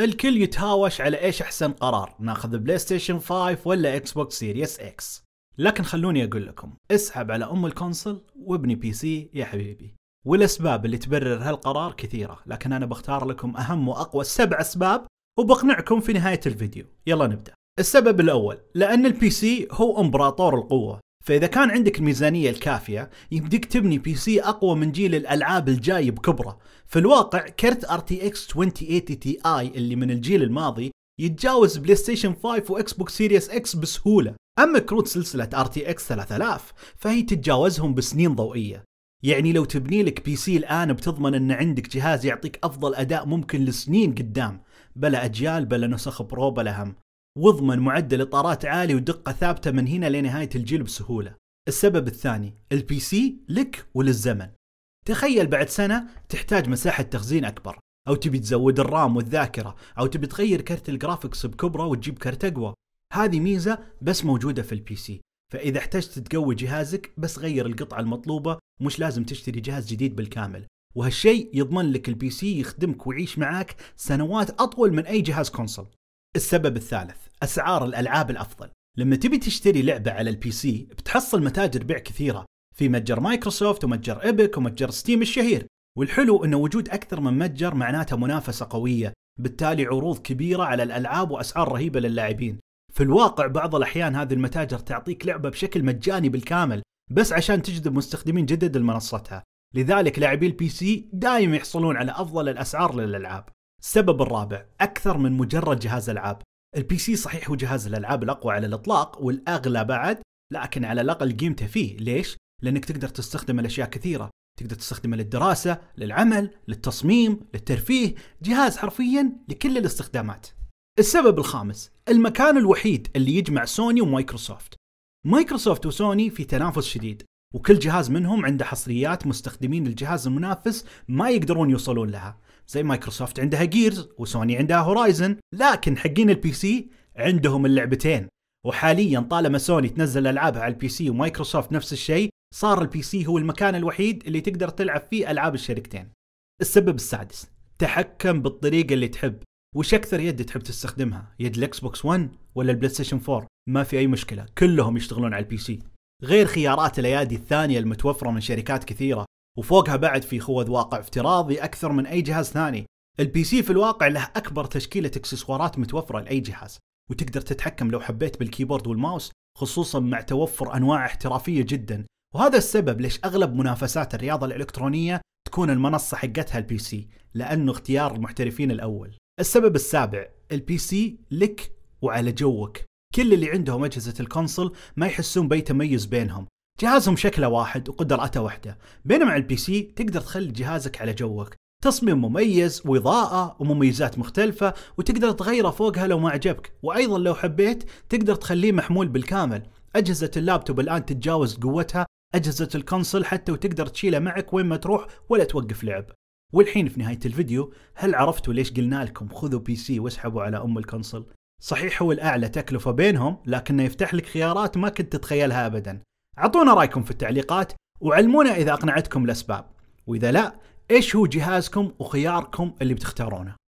الكل يتهاوش على ايش احسن قرار ناخذ بلاي ستيشن 5 ولا اكس بوكس سيريس اكس لكن خلوني اقول لكم اسحب على ام الكونسل وابني بي سي يا حبيبي والاسباب اللي تبرر هالقرار كثيره لكن انا بختار لكم اهم واقوى سبع اسباب وبقنعكم في نهايه الفيديو يلا نبدا السبب الاول لان البي سي هو امبراطور القوه فاذا كان عندك الميزانيه الكافيه يمديك تبني بي سي اقوى من جيل الالعاب الجاي بكبره في الواقع كرت ار تي اكس 2080 تي اي اللي من الجيل الماضي يتجاوز بلاي ستيشن 5 واكس بوك سيريس اكس بسهوله اما كروت سلسله ار تي اكس 3000 فهي تتجاوزهم بسنين ضوئيه يعني لو تبني لك بي سي الان بتضمن ان عندك جهاز يعطيك افضل اداء ممكن لسنين قدام بلا اجيال بلا نسخ برو بلا هم واضمن معدل اطارات عالي ودقه ثابته من هنا لنهايه الجيل بسهوله. السبب الثاني البي سي لك وللزمن. تخيل بعد سنه تحتاج مساحه تخزين اكبر او تبي تزود الرام والذاكره او تبي تغير كرت الجرافكس بكبره وتجيب كرت اقوى. هذه ميزه بس موجوده في البي سي. فاذا احتجت تقوي جهازك بس غير القطعه المطلوبه مش لازم تشتري جهاز جديد بالكامل. وهالشيء يضمن لك البي سي يخدمك ويعيش معاك سنوات اطول من اي جهاز كونسول. السبب الثالث أسعار الألعاب الأفضل لما تبي تشتري لعبة على البي سي بتحصل متاجر بيع كثيرة في متجر مايكروسوفت ومتجر إبك ومتجر ستيم الشهير والحلو أن وجود أكثر من متجر معناته منافسة قوية بالتالي عروض كبيرة على الألعاب وأسعار رهيبة للاعبين في الواقع بعض الأحيان هذه المتاجر تعطيك لعبة بشكل مجاني بالكامل بس عشان تجذب مستخدمين جدد لمنصتها لذلك لاعبي البي سي دايم يحصلون على أفضل الأسعار للألعاب السبب الرابع أكثر من مجرد جهاز ألعاب البي سي صحيح هو جهاز الألعاب الأقوى على الإطلاق والأغلى بعد لكن على الأقل قيمته فيه ليش؟ لأنك تقدر تستخدمه لأشياء كثيرة تقدر تستخدمه للدراسة للعمل للتصميم للترفيه جهاز حرفيا لكل الاستخدامات السبب الخامس المكان الوحيد اللي يجمع سوني ومايكروسوفت مايكروسوفت وسوني في تنافس شديد وكل جهاز منهم عنده حصريات مستخدمين الجهاز المنافس ما يقدرون يوصلون لها زي مايكروسوفت عندها جيرز وسوني عندها هورايزن لكن حقين البي سي عندهم اللعبتين وحاليا طالما سوني تنزل العابها على البي سي ومايكروسوفت نفس الشيء صار البي سي هو المكان الوحيد اللي تقدر تلعب فيه العاب الشركتين السبب السادس تحكم بالطريقه اللي تحب وش اكثر يد تحب تستخدمها يد الاكس بوكس 1 ولا البلاي ستيشن 4 ما في اي مشكله كلهم يشتغلون على البي سي غير خيارات الايادي الثانيه المتوفره من شركات كثيره وفوقها بعد في خوذ واقع افتراضي اكثر من اي جهاز ثاني البي سي في الواقع له اكبر تشكيله اكسسوارات متوفره لاي جهاز وتقدر تتحكم لو حبيت بالكيبورد والماوس خصوصا مع توفر انواع احترافيه جدا وهذا السبب ليش اغلب منافسات الرياضه الالكترونيه تكون المنصه حقتها البي سي لانه اختيار المحترفين الاول السبب السابع البي سي لك وعلى جوك كل اللي عندهم أجهزة الكونسول ما يحسون بأي تميز بينهم جهازهم شكله واحد وقدراته واحدة بينما على البي سي تقدر تخلي جهازك على جوك تصميم مميز وإضاءة ومميزات مختلفة وتقدر تغيره فوقها لو ما عجبك وأيضا لو حبيت تقدر تخليه محمول بالكامل أجهزة اللابتوب الآن تتجاوز قوتها أجهزة الكونسول حتى وتقدر تشيله معك وين ما تروح ولا توقف لعب والحين في نهاية الفيديو هل عرفتوا ليش قلنا لكم خذوا بي سي واسحبوا على أم الكونسول صحيح هو الأعلى تكلفة بينهم لكنه يفتح لك خيارات ما كنت تتخيلها أبدا أعطونا رأيكم في التعليقات وعلمونا إذا أقنعتكم الأسباب وإذا لا إيش هو جهازكم وخياركم اللي بتختارونه